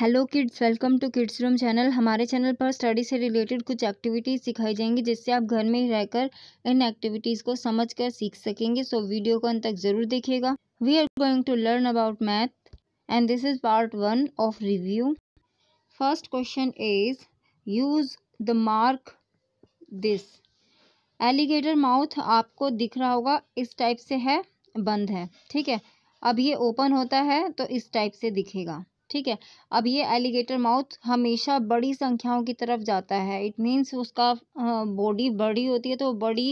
hello kids welcome to kids room channel हमारे channel पर study से रिलेटेड कुछ एक्टिविटीज़ सिखाई जाएंगी जिससे आप घर में ही रहकर इन एक्टिविटीज़ को समझ कर सीख सकेंगे सो so, वीडियो को अंत तक ज़रूर देखिएगा we are going to learn about math and this is part one of review first question is use the mark this alligator mouth आपको दिख रहा होगा इस टाइप से है बंद है ठीक है अब ये ओपन होता है तो इस टाइप से दिखेगा ठीक है अब ये एलिगेटर माउथ हमेशा बड़ी संख्याओं की तरफ जाता है इट मीन्स उसका बॉडी बड़ी होती है तो बड़ी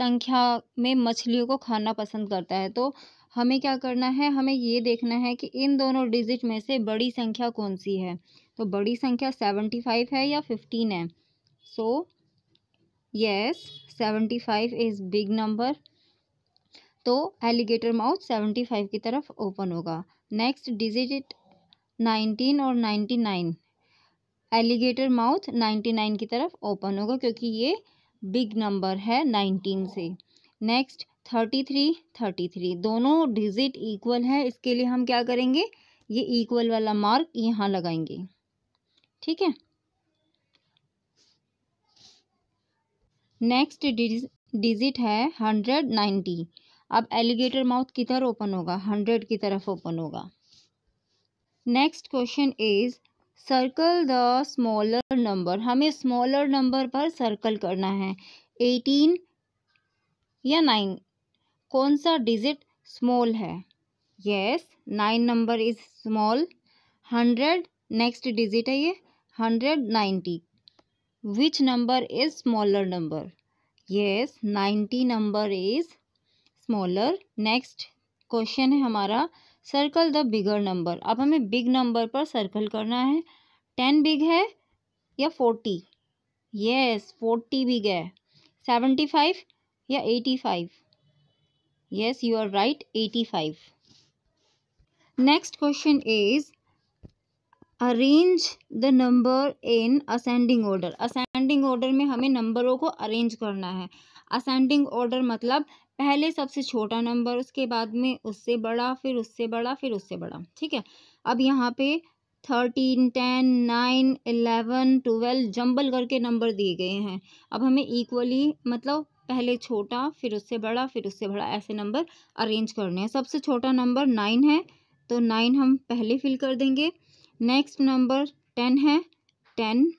संख्या में मछलियों को खाना पसंद करता है तो हमें क्या करना है हमें ये देखना है कि इन दोनों डिजिट में से बड़ी संख्या कौन सी है तो बड़ी संख्या सेवेंटी फाइव है या फिफ्टीन है so yes seventy five is big number तो एलिगेटर माउथ सेवेंटी फाइव की तरफ ओपन होगा नेक्स्ट डिजिट नाइनटीन और ninety nine alligator mouth ninety nine की तरफ ओपन होगा क्योंकि ये बिग नंबर है नाइनटीन से next thirty three thirty three दोनों डिजिट इक्वल है इसके लिए हम क्या करेंगे ये इक्वल वाला मार्क यहाँ लगाएंगे ठीक है नेक्स्ट डिजिट है हंड्रेड नाइन्टी अब एलिगेटर माउथ किधर ओपन होगा हंड्रेड की तरफ ओपन होगा next question is circle the smaller number हमें स्मॉलर नंबर पर सर्कल करना है एटीन या नाइन कौन सा डिजिट स्मॉल है yes nine number is small hundred next digit है ये hundred ninety which number is smaller number yes ninety number is smaller next question है हमारा सर्कल द बिगर नंबर अब हमें बिग नंबर पर सर्कल करना है टेन बिग है या फोर्टी यस फोर्टी बिग है सेवेंटी फाइव या eighty five yes you are right eighty five next question is arrange the number in ascending order ascending order में हमें नंबरों को अरेंज करना है असेंडिंग ऑर्डर मतलब पहले सबसे छोटा नंबर उसके बाद में उससे बड़ा फिर उससे बड़ा फिर उससे बड़ा ठीक है अब यहाँ पे thirteen ten nine eleven twelve jumble करके नंबर दिए गए हैं अब हमें इक्वली मतलब पहले छोटा फिर उससे बड़ा फिर उससे बड़ा ऐसे नंबर अरेंज करने हैं सबसे छोटा नंबर नाइन है तो नाइन हम पहले फिल कर देंगे नेक्स्ट नंबर टेन है ten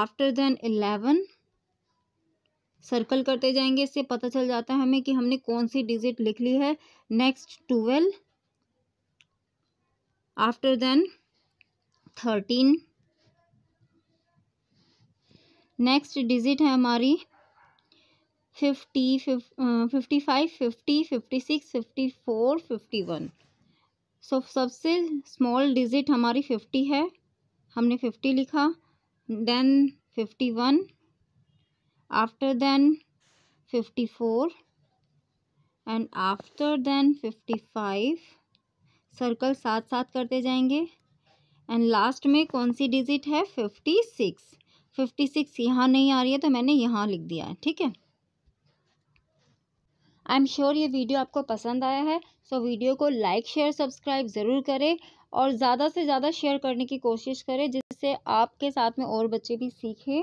after then eleven circle करते जाएंगे इससे पता चल जाता है हमें कि हमने कौन सी डिजिट लिख ली है next twelve after then thirteen next digit है हमारी fifty fifty five fifty fifty six fifty four fifty one so सबसे स्मॉल डिजिट हमारी फिफ्टी है हमने फिफ्टी लिखा then fifty one after then 54 and after then fifty five circle साथ साथ करते जाएंगे एंड लास्ट में कौन सी डिजिट है फिफ्टी सिक्स फिफ्टी सिक्स यहाँ नहीं आ रही है तो मैंने यहाँ लिख दिया है ठीक है आई एम श्योर ये वीडियो आपको पसंद आया है सो so वीडियो को लाइक शेयर सब्सक्राइब ज़रूर करें और ज़्यादा से ज़्यादा शेयर करने की कोशिश करें जिससे आपके साथ में और बच्चे भी सीखें